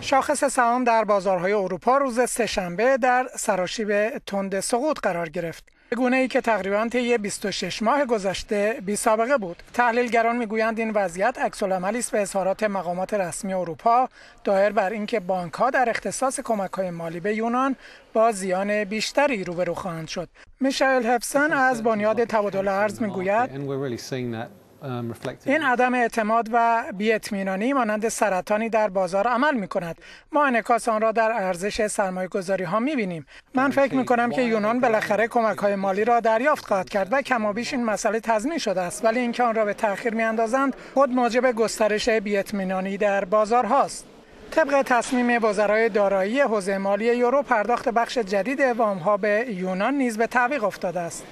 شاخص سهام در بازارهای اروپا روز سهشنبه در سراشیب تند سقوط قرار گرفت. گونه ای که تقریبا طی 26 ماه گذشته بی سابقه بود تحلیلگران میگویند این وضعیت عکس است به اظهارات مقامات رسمی اروپا دایر بر اینکه بانک ها در اختصاص کمک های مالی به یونان با زیان بیشتری روبرو خواهند شد میشل هفسن از بنیاد تبادل ارز میگوید این عدم اعتماد و بیاطمینانی مانند سرطانی در بازار عمل می کند ما انعکاس آن را در ارزش سرمایه گذاری ها می بینیم من فکر می کنم که یونان بالاخره کمک های مالی را دریافت خواهد کرد و کمابیش این مسئله تضمین شده است ولی اینکه آن را به تاخیر می اندازند خود موجب گسترش بیاطمینانی در بازار هاست طبق تصمیم وزرای دارایی حوزه مالی یورو پرداخت بخش جدید وام ها به یونان نیز به تعویق افتاده است